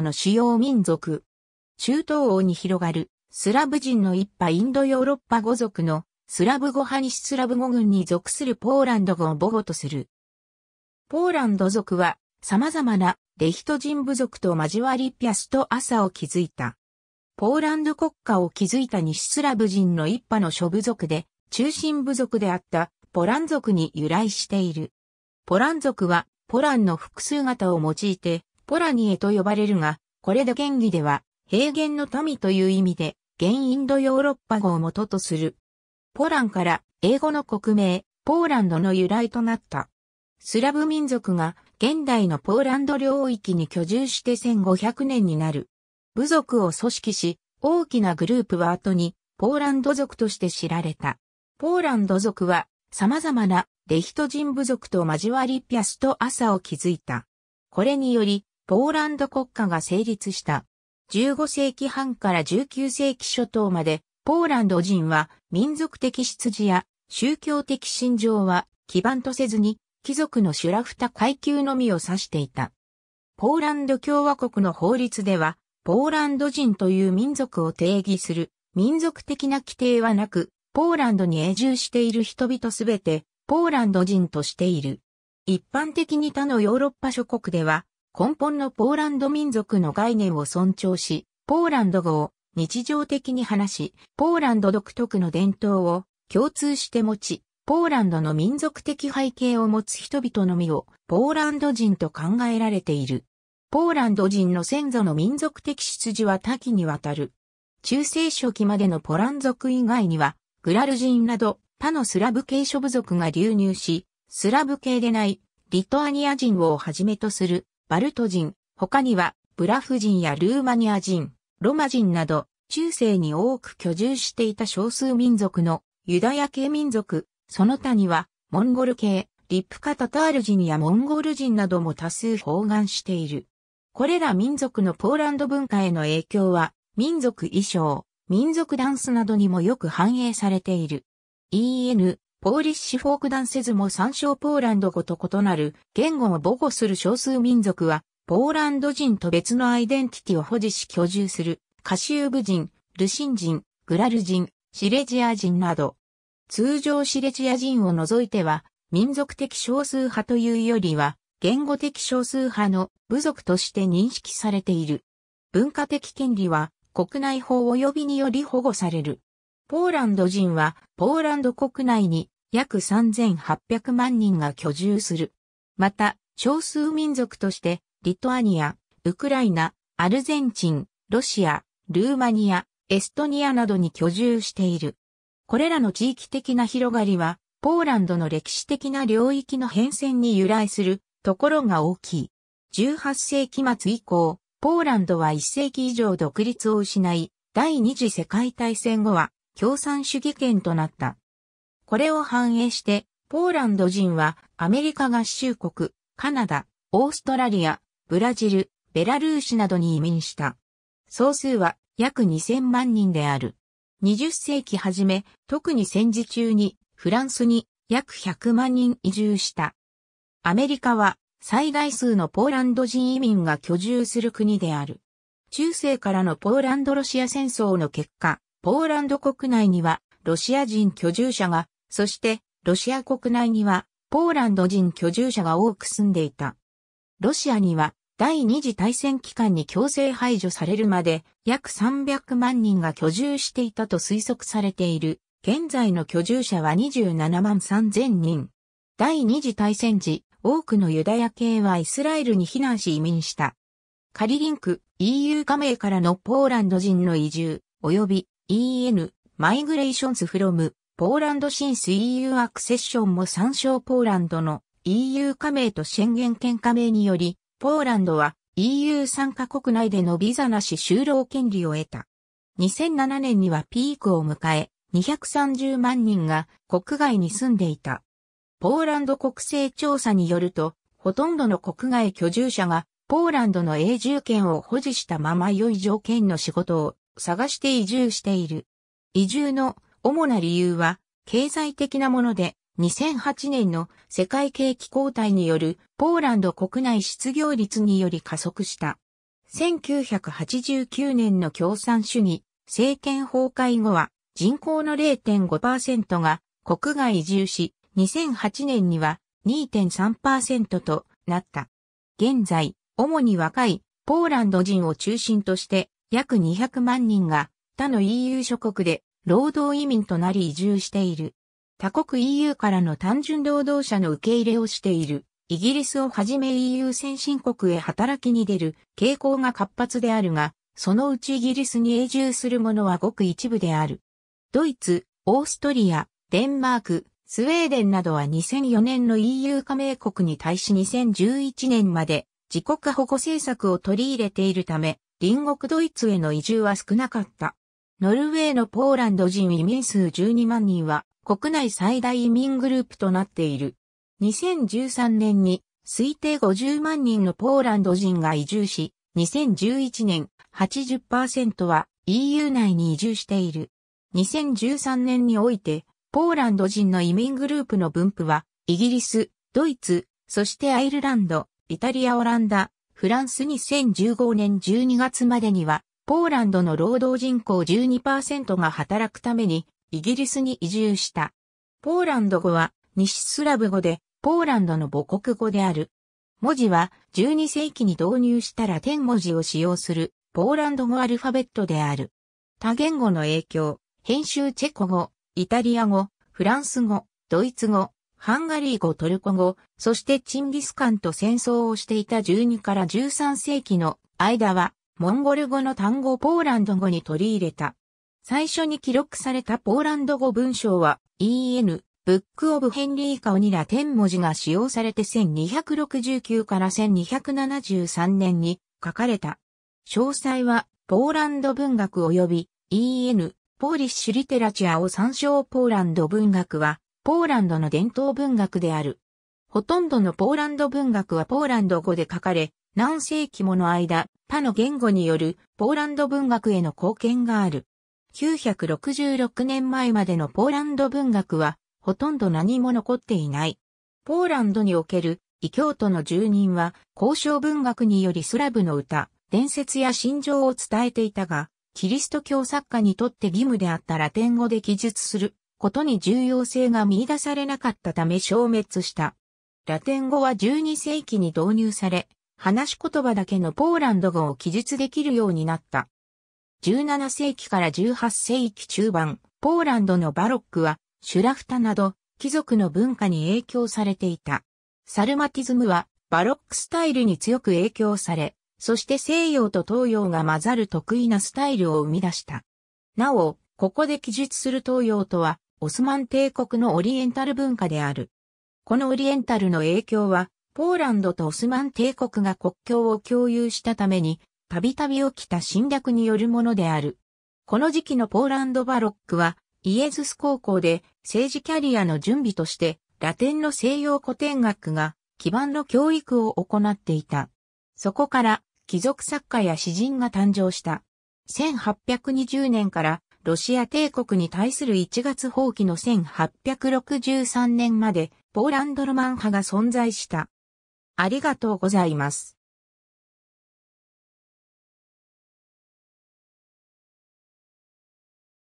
の主要民族。中東欧に広がるスラブ人の一派インドヨーロッパ語族のスラブ語派西スラブ語群に属するポーランド語を母語とする。ポーランド族は様々なレヒト人部族と交わりピアスと朝を築いた。ポーランド国家を築いた西スラブ人の一派の諸部族で中心部族であったポラン族に由来している。ポラン族はポランの複数型を用いてポラニエと呼ばれるが、これで権義では、平原の民という意味で、原インドヨーロッパ語を元とする。ポランから英語の国名、ポーランドの由来となった。スラブ民族が現代のポーランド領域に居住して1500年になる。部族を組織し、大きなグループは後にポーランド族として知られた。ポーランド族は様々なレヒト人部族と交わりピアスと朝を築いた。これにより、ポーランド国家が成立した。15世紀半から19世紀初頭まで、ポーランド人は民族的出自や宗教的信条は基盤とせずに、貴族のシュラフタ階級のみを指していた。ポーランド共和国の法律では、ポーランド人という民族を定義する民族的な規定はなく、ポーランドに永住している人々すべて、ポーランド人としている。一般的に他のヨーロッパ諸国では、根本のポーランド民族の概念を尊重し、ポーランド語を日常的に話し、ポーランド独特の伝統を共通して持ち、ポーランドの民族的背景を持つ人々のみをポーランド人と考えられている。ポーランド人の先祖の民族的出自は多岐にわたる。中世初期までのポラン族以外には、グラル人など他のスラブ系諸部族が流入し、スラブ系でないリトアニア人をはじめとするバルト人、他にはブラフ人やルーマニア人、ロマ人など、中世に多く居住していた少数民族のユダヤ系民族、その他にはモンゴル系、リップカタタール人やモンゴル人なども多数包含している。これら民族のポーランド文化への影響は、民族衣装、民族ダンスなどにもよく反映されている。EN ポーリッシュフォークダンセズも参照ポーランド語と異なる言語を母語する少数民族は、ポーランド人と別のアイデンティティを保持し居住するカシウブ人、ルシン人、グラル人、シレジア人など、通常シレジア人を除いては、民族的少数派というよりは、言語的少数派の部族として認識されている。文化的権利は国内法及びにより保護される。ポーランド人はポーランド国内に約3800万人が居住する。また、少数民族として、リトアニア、ウクライナ、アルゼンチン、ロシア、ルーマニア、エストニアなどに居住している。これらの地域的な広がりは、ポーランドの歴史的な領域の変遷に由来するところが大きい。18世紀末以降、ポーランドは1世紀以上独立を失い、第二次世界大戦後は共産主義圏となった。これを反映して、ポーランド人はアメリカ合衆国、カナダ、オーストラリア、ブラジル、ベラルーシなどに移民した。総数は約2000万人である。20世紀初め、特に戦時中にフランスに約100万人移住した。アメリカは最大数のポーランド人移民が居住する国である。中世からのポーランドロシア戦争の結果、ポーランド国内にはロシア人居住者がそして、ロシア国内には、ポーランド人居住者が多く住んでいた。ロシアには、第二次大戦期間に強制排除されるまで、約300万人が居住していたと推測されている。現在の居住者は27万3000人。第二次大戦時、多くのユダヤ系はイスラエルに避難し移民した。カリリンク EU 加盟からのポーランド人の移住、及び EN マイグレーションズフロムポーランド進出 EU アクセッションも参照ポーランドの EU 加盟と宣言権加盟により、ポーランドは EU 参加国内でのビザなし就労権利を得た。2007年にはピークを迎え、230万人が国外に住んでいた。ポーランド国勢調査によると、ほとんどの国外居住者がポーランドの永住権を保持したまま良い条件の仕事を探して移住している。移住の主な理由は、経済的なもので、2008年の世界景気交代によるポーランド国内失業率により加速した。1989年の共産主義政権崩壊後は人口の0.5%が国外移住し、2008年には2.3%となった。現在、主に若いポーランド人を中心として約200万人が他の EU 諸国で労働移民となり移住している。他国 EU からの単純労働者の受け入れをしている。イギリスをはじめ EU 先進国へ働きに出る傾向が活発であるが、そのうちイギリスに永住する者はごく一部である。ドイツ、オーストリア、デンマーク、スウェーデンなどは2004年の EU 加盟国に対し2011年まで自国保護政策を取り入れているため、隣国ドイツへの移住は少なかった。ノルウェーのポーランド人移民数12万人は国内最大移民グループとなっている。2013年に推定50万人のポーランド人が移住し、2011年80%は EU 内に移住している。2013年において、ポーランド人の移民グループの分布は、イギリス、ドイツ、そしてアイルランド、イタリア、オランダ、フランス2015年12月までにはポーランドの労働人口12%が働くためにイギリスに移住した。ポーランド語は西スラブ語でポーランドの母国語である。文字は12世紀に導入したラテン文字を使用するポーランド語アルファベットである。多言語の影響、編集チェコ語、イタリア語、フランス語、ドイツ語、ハンガリー語、トルコ語、そしてチンギスカンと戦争をしていた12から13世紀の間はモンゴル語の単語ポーランド語に取り入れた。最初に記録されたポーランド語文章は EN、ブックオブヘンリーカオにラ10文字が使用されて1269から1273年に書かれた。詳細はポーランド文学及び EN、ポーリッシュリテラチアを参照ポーランド文学はポーランドの伝統文学である。ほとんどのポーランド文学はポーランド語で書かれ、何世紀もの間、他の言語によるポーランド文学への貢献がある。966年前までのポーランド文学は、ほとんど何も残っていない。ポーランドにおける異教徒の住人は、交渉文学によりスラブの歌、伝説や心情を伝えていたが、キリスト教作家にとって義務であったラテン語で記述することに重要性が見出されなかったため消滅した。ラテン語は12世紀に導入され、話し言葉だけのポーランド語を記述できるようになった。17世紀から18世紀中盤、ポーランドのバロックは、シュラフタなど、貴族の文化に影響されていた。サルマティズムは、バロックスタイルに強く影響され、そして西洋と東洋が混ざる得意なスタイルを生み出した。なお、ここで記述する東洋とは、オスマン帝国のオリエンタル文化である。このオリエンタルの影響は、ポーランドとオスマン帝国が国境を共有したために、たびたび起きた侵略によるものである。この時期のポーランドバロックは、イエズス高校で政治キャリアの準備として、ラテンの西洋古典学が基盤の教育を行っていた。そこから、貴族作家や詩人が誕生した。1820年からロシア帝国に対する1月放棄の1863年までポーランドロマン派が存在した。ありがとうございます。